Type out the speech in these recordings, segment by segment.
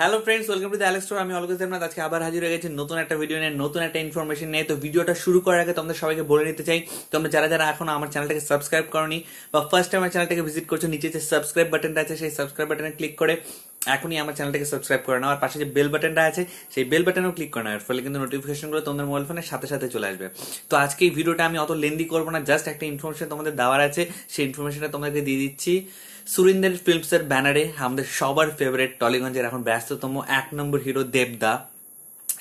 hello friends welcome to the Alex store আমি অলকেশ দেবনাথ আজকে আবার হাজির হয়ে গেছি নতুন একটা ভিডিও নিয়ে নতুন একটা ইনফরমেশন নিয়ে তো ভিডিওটা শুরু করার আগে তোমাদের সবাইকে বলে নিতে চাই তোমরা যারা যারা এখনো আমার চ্যানেলটাকে সাবস্ক্রাইব করনি বা ফার্স্ট টাইম আমার চ্যানেলটাকে ভিজিট করছো নিচে যে সাবস্ক্রাইব বাটনটা আছে সেই সাবস্ক্রাইব বাটনে ক্লিক করে এখনই আমার চ্যানেলটাকে সাবস্ক্রাইব করে নাও আর পাশে যে বেল বাটনটা আছে সেই বেল বাটনও ক্লিক করে নাও এর ফলে কিন্তু নোটিফিকেশনগুলো তোমাদের মোবাইল ফোনের সাথে সাথে চলে আসবে তো আজকে এই ভিডিওটা আমি অত লেন্দি করবো না জাস্ট একটা ইনফরমেশন তোমাদের দেওয়ার আছে সেই ইনফরমেশনটা তোমাদেরকে দিয়ে দিচ্ছি সুরিন্দার ফিল্মসের ব্যানারে আমাদের সবার ফেভারিট টলিগঞ্জের এখন ব্যস্ততম এক নম্বর হিরো দেবদা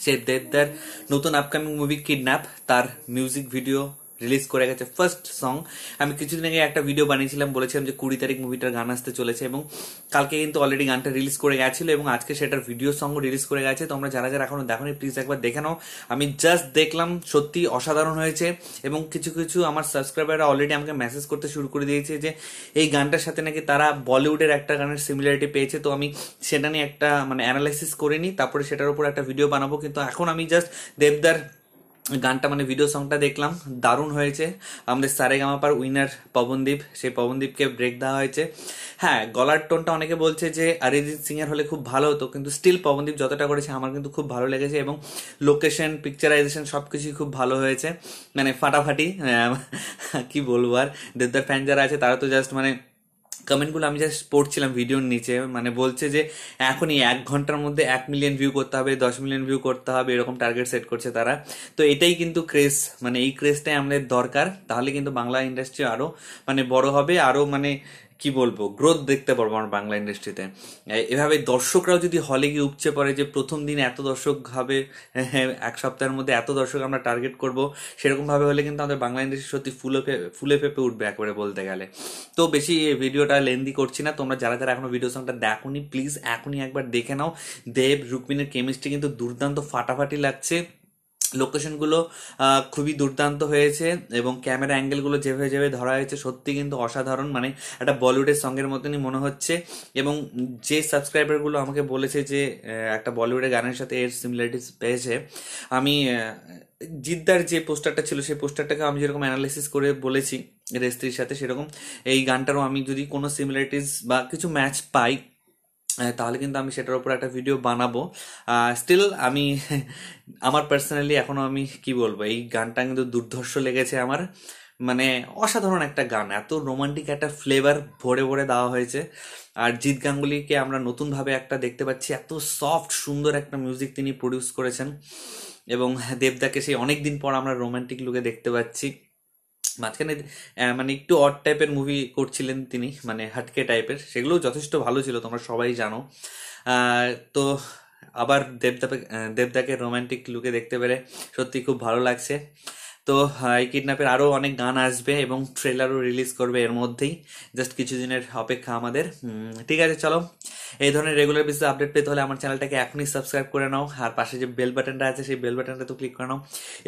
সে দেবদার নতুন আপকামিং মুভি কিডন্যাপ তার মিউজিক ভিডিও রিলিজ করে গেছে ফার্স্ট সং আমি কিছুদিন আগে একটা ভিডিও বানিয়েছিলাম বলেছিলাম যে কুড়ি তারিখ মুভিটার গান আসতে চলেছে এবং কালকে কিন্তু অলরেডি গানটা রিলিজ করে গেছিল এবং আজকে সেটার ভিডিও সঙ্গ রিলিজ করে গেছে তোমরা যারা যারা এখনো দেখো প্লিজ একবার দেখে নাও আমি জাস্ট দেখলাম সত্যি অসাধারণ হয়েছে এবং কিছু কিছু আমার সাবস্ক্রাইবাররা অলরেডি আমাকে মেসেজ করতে শুরু করে দিয়েছে যে এই গানটার সাথে নাকি তারা বলিউডের একটা গানের সিমিলারিটি পেয়েছে তো আমি সেটা নিয়ে একটা মানে অ্যানালাইসিস করে নিই তারপরে সেটার উপর একটা ভিডিও বানাবো কিন্তু এখন আমি জাস্ট দেবদার গানটা মানে ভিডিও সংটা দেখলাম দারুণ হয়েছে আমাদের গামাপার উইনার পবনদীপ সেই পবনদীপকে ব্রেক দেওয়া হয়েছে হ্যাঁ গলার টোনটা অনেকে বলছে যে অরিজিৎ সিং এর হলে খুব ভালো হতো কিন্তু স্টিল পবনদীপ যতটা করেছে আমার কিন্তু খুব ভালো লেগেছে এবং লোকেশন পিকচারাইজেশন সব কিছুই খুব ভালো হয়েছে মানে ফাটাফাটি কি বলবো আর দেবদার ফ্যান যারা আছে তারা তো জাস্ট মানে কমেন্টগুলো আমি জাস্ট পড়ছিলাম ভিডিওর নিচে মানে বলছে যে এখনই এক ঘন্টার মধ্যে এক মিলিয়ন ভিউ করতে হবে দশ মিলিয়ন ভিউ করতে হবে এরকম টার্গেট সেট করছে তারা তো এটাই কিন্তু ক্রেজ মানে এই ক্রেজটাই আমাদের দরকার তাহলে কিন্তু বাংলা ইন্ডাস্ট্রি আরও মানে বড় হবে আরও মানে কি বলবো গ্রোথ দেখতে পারবো আমার বাংলা ইন্ডাস্ট্রিতে এভাবে দর্শকরাও যদি হলে গিয়ে উপচে পড়ে যে প্রথম দিন এত দর্শক হবে হ্যাঁ, হ্যাঁ, এক সপ্তাহের মধ্যে এত দর্শক আমরা টার্গেট করব সেরকমভাবে হলে কিন্তু আমাদের বাংলা ইন্ডাস্ট্রি সত্যি ফুলে ফুলে ফেপে উঠবে একবারে বলতে গেলে তো বেশি ভিডিওটা লেন্দি করছি না তোমরা যারা যারা এখনো ভিডিও সংটা দেখোনি প্লিজ এখনই একবার দেখে নাও দেব রুকমিনের কেমিস্ট্রি কিন্তু দুর্দান্ত ফাটাফাটি লাগছে লোকেশনগুলো খুবই দুর্দান্ত হয়েছে এবং ক্যামেরা অ্যাঙ্গেলগুলো যেভাবে যেভাবে ধরা হয়েছে সত্যি কিন্তু অসাধারণ মানে একটা বলিউডের সঙ্গের মতনই মনে হচ্ছে এবং যে সাবস্ক্রাইবারগুলো আমাকে বলেছে যে একটা বলিউডের গানের সাথে এর সিমিলারিটিস পেয়েছে আমি জিদ্দার যে পোস্টারটা ছিল সেই পোস্টারটাকে আমি যেরকম অ্যানালিসিস করে বলেছি রেস্ত্রির সাথে সেরকম এই গানটারও আমি যদি কোনো সিমিলারিটিস বা কিছু ম্যাচ পাই তাহলে কিন্তু আমি সেটার উপর একটা ভিডিও বানাবো স্টিল আমি আমার পার্সোনালি এখনো আমি কি বলবো এই গানটা কিন্তু দুর্ধর্ষ লেগেছে আমার মানে অসাধারণ একটা গান এত রোমান্টিক একটা ফ্লেভার ভরে ভরে দেওয়া হয়েছে আর জিৎ গাঙ্গুলিকে আমরা নতুনভাবে একটা দেখতে পাচ্ছি এত সফট সুন্দর একটা মিউজিক তিনি প্রডিউস করেছেন এবং হ্যাঁ, দেবদাকে সেই অনেক দিন পর আমরা রোমান্টিক লুকে দেখতে পাচ্ছি মাঝখানে মানে একটু অড টাইপের মুভি করছিলেন তিনি মানে হাটকে টাইপের সেগুলো যথেষ্ট ভালো ছিল তোমরা সবাই জানো তো আবার দেবদাকে দেবদাকে রোম্যান্টিক লুকে দেখতে পেরে সত্যি খুব ভালো লাগছে তো এই কিডন্যাপের আরও অনেক গান আসবে এবং ট্রেলারও রিলিজ করবে এর মধ্যেই জাস্ট কিছুদিনের অপেক্ষা আমাদের ঠিক আছে চলো এই ধরনের রেগুলার বেসিস আপডেট পেতে হলে আমার চ্যানেলটাকে এখনই সাবস্ক্রাইব করে নাও আর পাশে যে বেল বাটনটা আছে সেই বেল বাটনটা তো ক্লিক করে নাও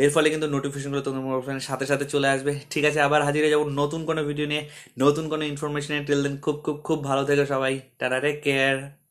এর ফলে কিন্তু নোটিফিকেশনগুলো তোমার ফোনের সাথে সাথে চলে আসবে ঠিক আছে আবার হাজির হয়ে যাবো নতুন কোনো ভিডিও নিয়ে নতুন কোনো ইনফরমেশনে টেল দেন খুব খুব খুব ভালো থেকে সবাই টাটা টেক কেয়ার